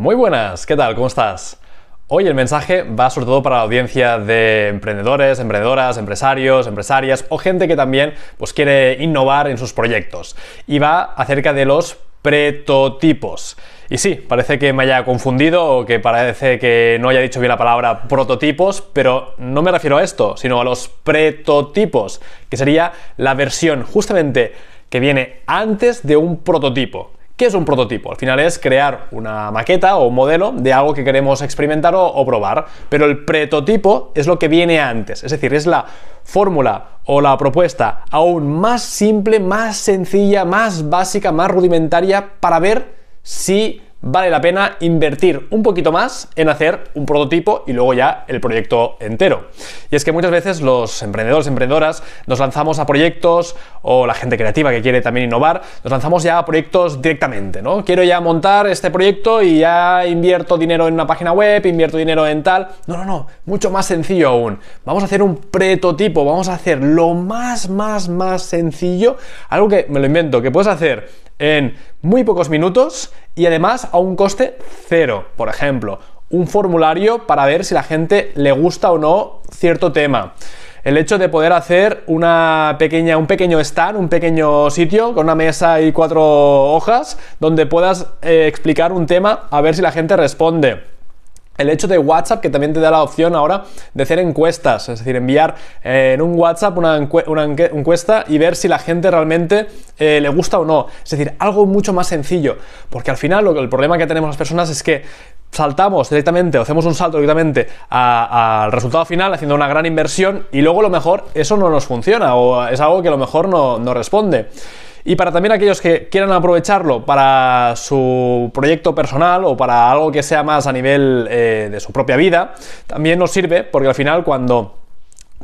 Muy buenas, ¿qué tal? ¿Cómo estás? Hoy el mensaje va sobre todo para la audiencia de emprendedores, emprendedoras, empresarios, empresarias o gente que también pues, quiere innovar en sus proyectos. Y va acerca de los prototipos. Y sí, parece que me haya confundido o que parece que no haya dicho bien la palabra prototipos, pero no me refiero a esto, sino a los prototipos, que sería la versión justamente que viene antes de un prototipo. ¿Qué es un prototipo? Al final es crear una maqueta o un modelo de algo que queremos experimentar o, o probar, pero el prototipo es lo que viene antes, es decir, es la fórmula o la propuesta aún más simple, más sencilla, más básica, más rudimentaria para ver si vale la pena invertir un poquito más en hacer un prototipo y luego ya el proyecto entero. Y es que muchas veces los emprendedores, emprendedoras, nos lanzamos a proyectos, o la gente creativa que quiere también innovar, nos lanzamos ya a proyectos directamente, ¿no? Quiero ya montar este proyecto y ya invierto dinero en una página web, invierto dinero en tal. No, no, no, mucho más sencillo aún. Vamos a hacer un prototipo, vamos a hacer lo más, más, más sencillo, algo que me lo invento, que puedes hacer en muy pocos minutos y además a un coste cero. Por ejemplo, un formulario para ver si la gente le gusta o no cierto tema. El hecho de poder hacer una pequeña, un pequeño stand, un pequeño sitio con una mesa y cuatro hojas donde puedas eh, explicar un tema a ver si la gente responde el hecho de WhatsApp, que también te da la opción ahora de hacer encuestas, es decir, enviar eh, en un WhatsApp una, encuesta y ver si la gente realmente eh, le gusta o no. Es decir, algo mucho más sencillo, porque al final lo el problema que tenemos las personas es que saltamos directamente o hacemos un salto directamente al resultado final haciendo una gran inversión y luego a lo mejor eso no nos funciona o es algo que a lo mejor no, no responde. Y para también aquellos que quieran aprovecharlo para su proyecto personal o para algo que sea más a nivel eh, de su propia vida, también nos sirve porque al final cuando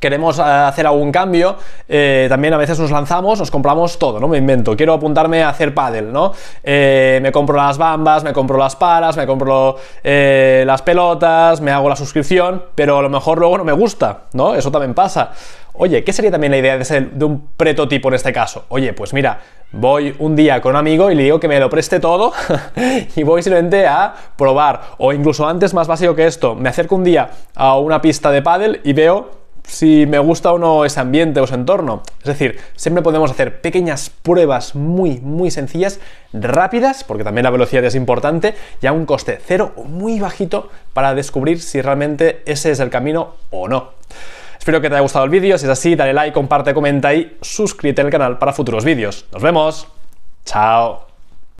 queremos eh, hacer algún cambio, eh, también a veces nos lanzamos, nos compramos todo, ¿no? Me invento, quiero apuntarme a hacer pádel, ¿no? Eh, me compro las bambas, me compro las palas, me compro las pelotas, me hago la suscripción, pero a lo mejor luego no me gusta, ¿no? Eso también pasa. Oye, ¿qué sería también la idea de, ser, de un prototipo en este caso? Oye, pues mira, voy un día con un amigo y le digo que me lo preste todo y voy simplemente a probar. O incluso antes, más básico que esto, me acerco un día a una pista de pádel y veo si me gusta o no ese ambiente o ese entorno. Es decir, siempre podemos hacer pequeñas pruebas muy, muy sencillas, rápidas, porque también la velocidad es importante, y a un coste cero o muy bajito para descubrir si realmente ese es el camino o no. Espero que te haya gustado el vídeo, si es así, dale like, comparte, comenta y suscríbete al canal para futuros vídeos. Nos vemos, chao.